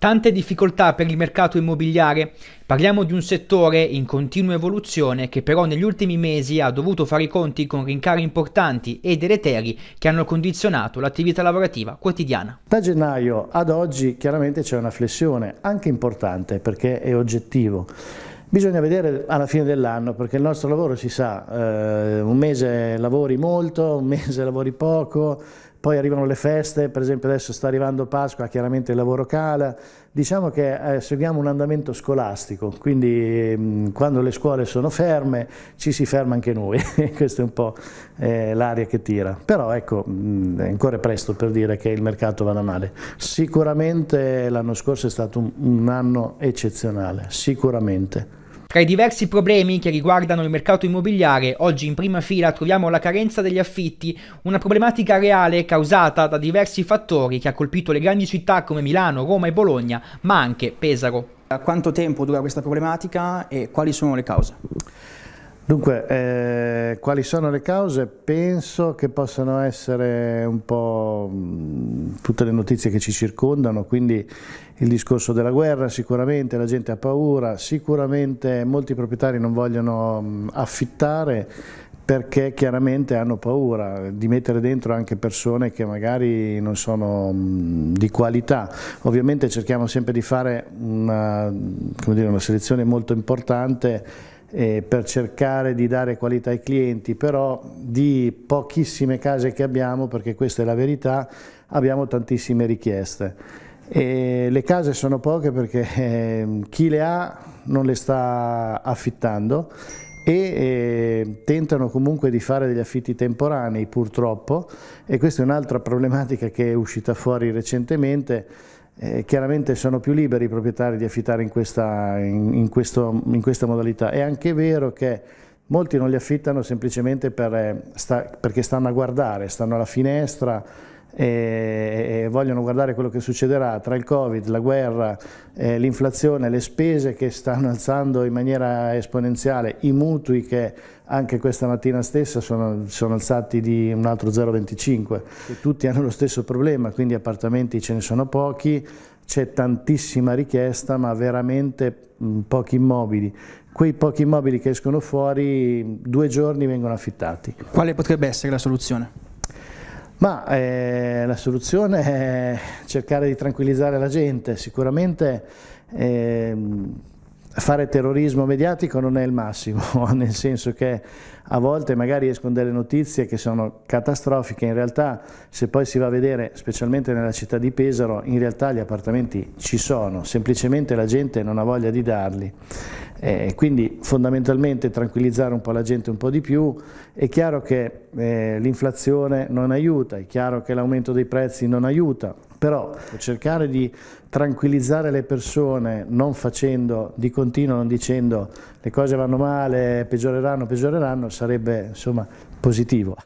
Tante difficoltà per il mercato immobiliare, parliamo di un settore in continua evoluzione che però negli ultimi mesi ha dovuto fare i conti con rincari importanti e deleteri che hanno condizionato l'attività lavorativa quotidiana. Da gennaio ad oggi chiaramente c'è una flessione, anche importante perché è oggettivo. Bisogna vedere alla fine dell'anno perché il nostro lavoro si sa, eh, un mese lavori molto, un mese lavori poco, poi arrivano le feste, per esempio adesso sta arrivando Pasqua, chiaramente il lavoro cala, diciamo che eh, seguiamo un andamento scolastico, quindi mh, mm, quando le scuole sono ferme ci si ferma anche noi, questa è un po' eh, l'aria che tira, però ecco mh, mm, ancora presto per dire che il mercato vada male, sicuramente l'anno scorso è stato un, un anno eccezionale, sicuramente. Tra i diversi problemi che riguardano il mercato immobiliare, oggi in prima fila troviamo la carenza degli affitti, una problematica reale causata da diversi fattori che ha colpito le grandi città come Milano, Roma e Bologna, ma anche Pesaro. Da Quanto tempo dura questa problematica e quali sono le cause? Dunque, eh, quali sono le cause? Penso che possano essere un po' mm, tutte le notizie che ci circondano, quindi il discorso della guerra sicuramente, la gente ha paura, sicuramente molti proprietari non vogliono mm, affittare perché chiaramente hanno paura di mettere dentro anche persone che magari non sono mm, di qualità. Ovviamente cerchiamo sempre di fare una, dire, una selezione molto importante eh, per cercare di dare qualità ai clienti, però di pochissime case che abbiamo, perché questa è la verità, abbiamo tantissime richieste. E le case sono poche perché eh, chi le ha non le sta affittando e eh, tentano comunque di fare degli affitti temporanei purtroppo e questa è un'altra problematica che è uscita fuori recentemente eh, chiaramente sono più liberi i proprietari di affittare in questa, in, in, questo, in questa, modalità. È anche vero che molti non li affittano semplicemente per, eh, sta, perché stanno a guardare, stanno alla finestra, e, vogliono guardare quello che succederà tra il Covid, la guerra, eh, l'inflazione, le spese che stanno alzando in maniera esponenziale, i mutui che anche questa mattina stessa sono, sono alzati di un altro 0,25. Tutti hanno lo stesso problema, quindi appartamenti ce ne sono pochi, c'è tantissima richiesta ma veramente mm, pochi immobili. Quei pochi immobili che escono fuori due giorni vengono affittati. Quale potrebbe essere la soluzione? Ma eh, la soluzione è cercare di tranquillizzare la gente, sicuramente eh, fare terrorismo mediatico non è il massimo, nel senso che a volte magari escono delle notizie che sono catastrofiche, in realtà se poi si va a vedere, specialmente nella città di Pesaro, in realtà gli appartamenti ci sono, semplicemente la gente non ha voglia di darli. Eh, quindi fondamentalmente tranquillizzare un po' la gente un po' di più, è chiaro che eh, l'inflazione non aiuta, è chiaro che l'aumento dei prezzi non aiuta, però cercare di tranquillizzare le persone non facendo di continuo, non dicendo le cose vanno male, peggioreranno, peggioreranno, sarebbe insomma positivo.